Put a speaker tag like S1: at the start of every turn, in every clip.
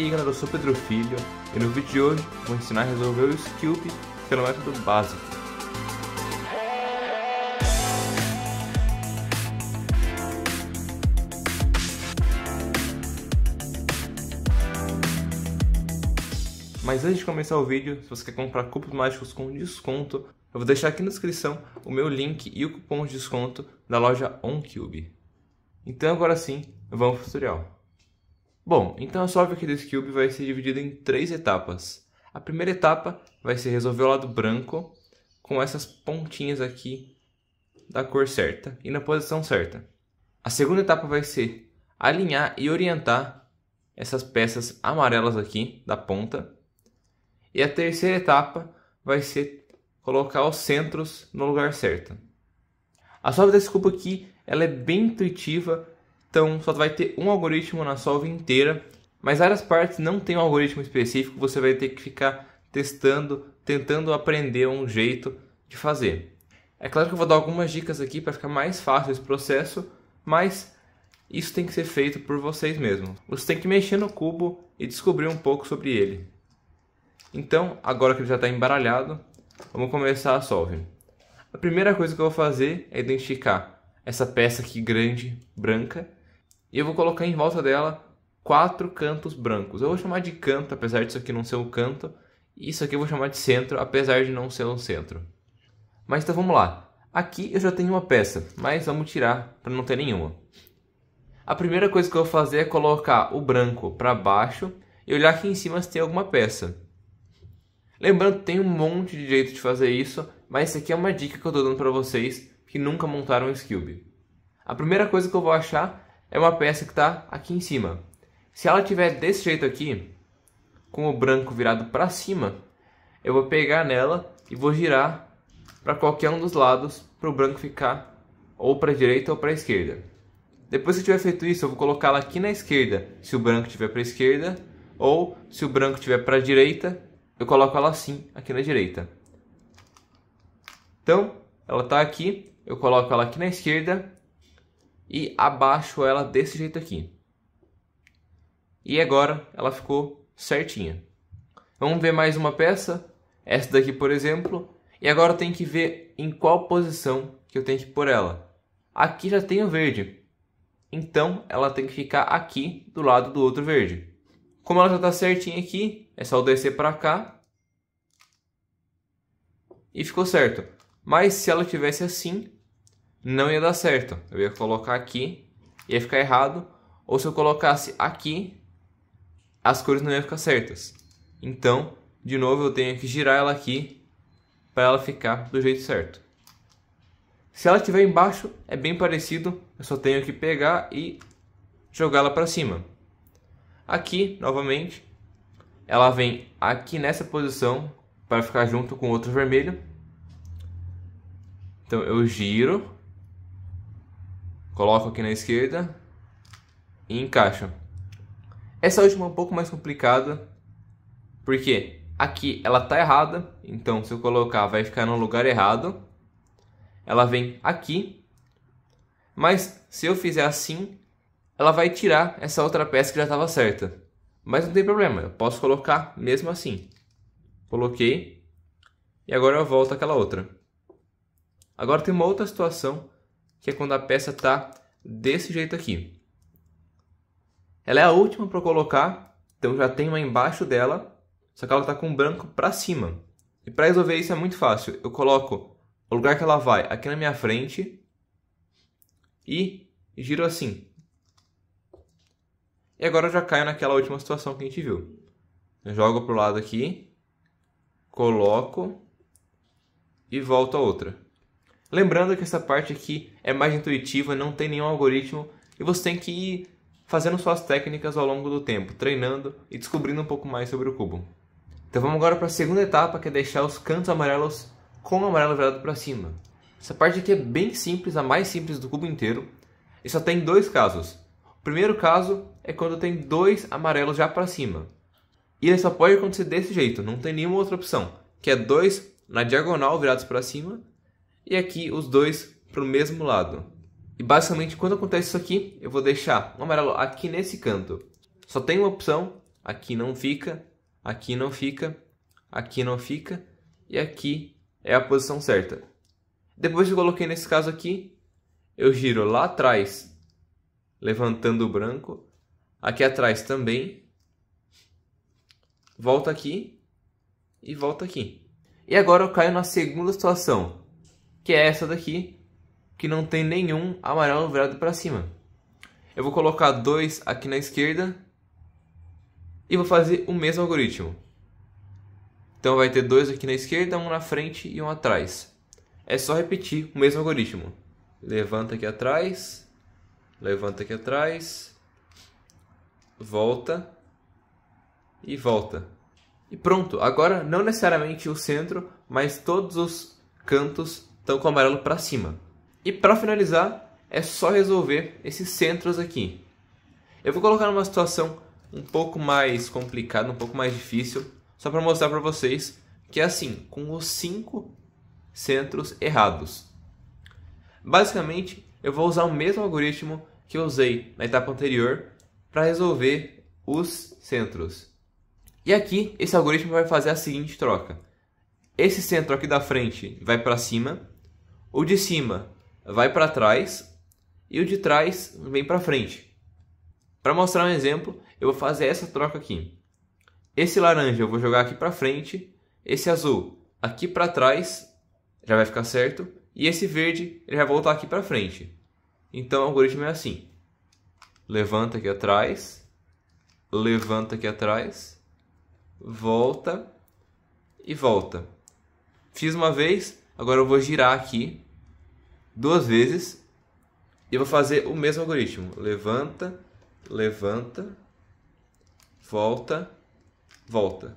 S1: aí galera, eu sou Pedro Filho e no vídeo de hoje vou ensinar a resolver o Sculpt pelo método básico. Mas antes de começar o vídeo, se você quer comprar cubos mágicos com desconto, eu vou deixar aqui na descrição o meu link e o cupom de desconto da loja OnCube. Então agora sim, vamos pro tutorial. Bom, então a só aqui desse cube vai ser dividida em três etapas. A primeira etapa vai ser resolver o lado branco com essas pontinhas aqui da cor certa e na posição certa. A segunda etapa vai ser alinhar e orientar essas peças amarelas aqui da ponta. E a terceira etapa vai ser colocar os centros no lugar certo. A sova desse cubo aqui ela é bem intuitiva então só vai ter um algoritmo na solve inteira, mas várias partes não tem um algoritmo específico, você vai ter que ficar testando, tentando aprender um jeito de fazer. É claro que eu vou dar algumas dicas aqui para ficar mais fácil esse processo, mas isso tem que ser feito por vocês mesmos. Você tem que mexer no cubo e descobrir um pouco sobre ele. Então, agora que ele já está embaralhado, vamos começar a solve. A primeira coisa que eu vou fazer é identificar essa peça aqui grande, branca, e eu vou colocar em volta dela quatro cantos brancos. Eu vou chamar de canto, apesar disso aqui não ser um canto. E isso aqui eu vou chamar de centro, apesar de não ser um centro. Mas então vamos lá. Aqui eu já tenho uma peça, mas vamos tirar para não ter nenhuma. A primeira coisa que eu vou fazer é colocar o branco para baixo e olhar aqui em cima se tem alguma peça. Lembrando, tem um monte de jeito de fazer isso, mas isso aqui é uma dica que eu estou dando para vocês que nunca montaram um Skillb. A primeira coisa que eu vou achar é uma peça que está aqui em cima. Se ela tiver desse jeito aqui, com o branco virado para cima, eu vou pegar nela e vou girar para qualquer um dos lados para o branco ficar ou para a direita ou para a esquerda. Depois que eu tiver feito isso, eu vou colocá-la aqui na esquerda, se o branco estiver para a esquerda, ou se o branco estiver para a direita, eu coloco ela assim, aqui na direita. Então, ela está aqui, eu coloco ela aqui na esquerda e abaixo ela desse jeito aqui. E agora ela ficou certinha. Vamos ver mais uma peça, essa daqui por exemplo, e agora eu tenho que ver em qual posição que eu tenho que pôr ela. Aqui já tem o verde, então ela tem que ficar aqui do lado do outro verde. Como ela já está certinha aqui, é só eu descer para cá e ficou certo. Mas se ela tivesse assim, não ia dar certo. Eu ia colocar aqui, ia ficar errado. Ou se eu colocasse aqui, as cores não iam ficar certas. Então, de novo, eu tenho que girar ela aqui para ela ficar do jeito certo. Se ela estiver embaixo, é bem parecido. Eu só tenho que pegar e jogá-la para cima. Aqui, novamente, ela vem aqui nessa posição para ficar junto com o outro vermelho. Então eu giro coloco aqui na esquerda e encaixo. Essa última é um pouco mais complicada, porque aqui ela tá errada, então se eu colocar vai ficar no lugar errado. Ela vem aqui, mas se eu fizer assim, ela vai tirar essa outra peça que já estava certa. Mas não tem problema, eu posso colocar mesmo assim. Coloquei e agora eu volto aquela outra. Agora tem uma outra situação que é quando a peça está desse jeito aqui. Ela é a última para colocar, então já tem uma embaixo dela, só que ela está com branco para cima. E para resolver isso é muito fácil. Eu coloco o lugar que ela vai aqui na minha frente e giro assim. E agora eu já caio naquela última situação que a gente viu. Eu jogo para o lado aqui, coloco e volto a outra. Lembrando que essa parte aqui é mais intuitiva, não tem nenhum algoritmo e você tem que ir fazendo suas técnicas ao longo do tempo, treinando e descobrindo um pouco mais sobre o cubo. Então vamos agora para a segunda etapa, que é deixar os cantos amarelos com o amarelo virado para cima. Essa parte aqui é bem simples, a mais simples do cubo inteiro, e só tem dois casos. O primeiro caso é quando tem dois amarelos já para cima. E ele só pode acontecer desse jeito, não tem nenhuma outra opção, que é dois na diagonal virados para cima e aqui os dois para o mesmo lado. E basicamente quando acontece isso aqui, eu vou deixar o amarelo aqui nesse canto. Só tem uma opção, aqui não fica, aqui não fica, aqui não fica e aqui é a posição certa. Depois que eu coloquei nesse caso aqui, eu giro lá atrás, levantando o branco, aqui atrás também, volta aqui e volta aqui. E agora eu caio na segunda situação, que é essa daqui, que não tem nenhum amarelo virado para cima. Eu vou colocar dois aqui na esquerda e vou fazer o mesmo algoritmo. Então vai ter dois aqui na esquerda, um na frente e um atrás. É só repetir o mesmo algoritmo. Levanta aqui atrás, levanta aqui atrás, volta e volta. E pronto, agora não necessariamente o centro, mas todos os cantos estão com o amarelo para cima. E para finalizar, é só resolver esses centros aqui. Eu vou colocar numa situação um pouco mais complicada, um pouco mais difícil, só para mostrar para vocês que é assim, com os cinco centros errados. Basicamente, eu vou usar o mesmo algoritmo que eu usei na etapa anterior para resolver os centros. E aqui, esse algoritmo vai fazer a seguinte troca. Esse centro aqui da frente vai para cima o de cima vai para trás e o de trás vem para frente. Para mostrar um exemplo, eu vou fazer essa troca aqui. Esse laranja eu vou jogar aqui para frente, esse azul aqui para trás, já vai ficar certo, e esse verde ele vai voltar aqui para frente. Então o algoritmo é assim. Levanta aqui atrás, levanta aqui atrás, volta e volta. Fiz uma vez, Agora eu vou girar aqui duas vezes e vou fazer o mesmo algoritmo. Levanta, levanta, volta, volta.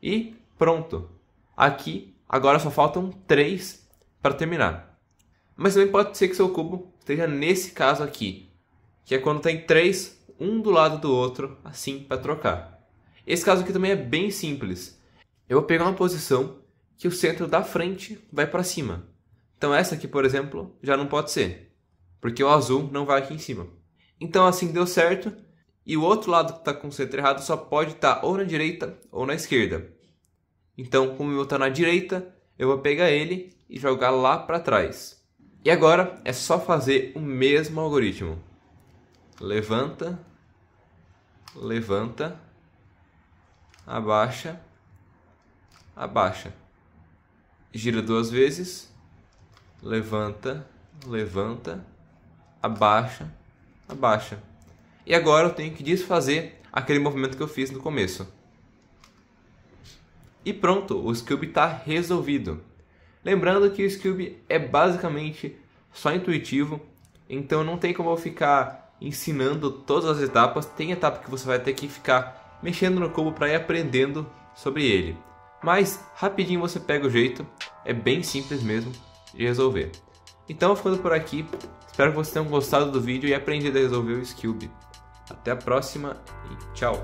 S1: E pronto. Aqui agora só faltam três para terminar. Mas também pode ser que seu cubo esteja nesse caso aqui, que é quando tem três um do lado do outro, assim, para trocar. Esse caso aqui também é bem simples. Eu vou pegar uma posição que o centro da frente vai para cima. Então essa aqui, por exemplo, já não pode ser, porque o azul não vai aqui em cima. Então assim deu certo, e o outro lado que está com o centro errado só pode estar tá ou na direita ou na esquerda. Então, como eu meu está na direita, eu vou pegar ele e jogar lá para trás. E agora é só fazer o mesmo algoritmo. Levanta, levanta, abaixa, abaixa gira duas vezes, levanta, levanta, abaixa, abaixa. E agora eu tenho que desfazer aquele movimento que eu fiz no começo. E pronto, o Scube está resolvido. Lembrando que o Scube é basicamente só intuitivo, então não tem como eu ficar ensinando todas as etapas. Tem etapa que você vai ter que ficar mexendo no cubo para ir aprendendo sobre ele. Mas rapidinho você pega o jeito, é bem simples mesmo de resolver. Então ficando por aqui, espero que vocês tenham gostado do vídeo e aprendido a resolver o Skillb. Até a próxima e tchau!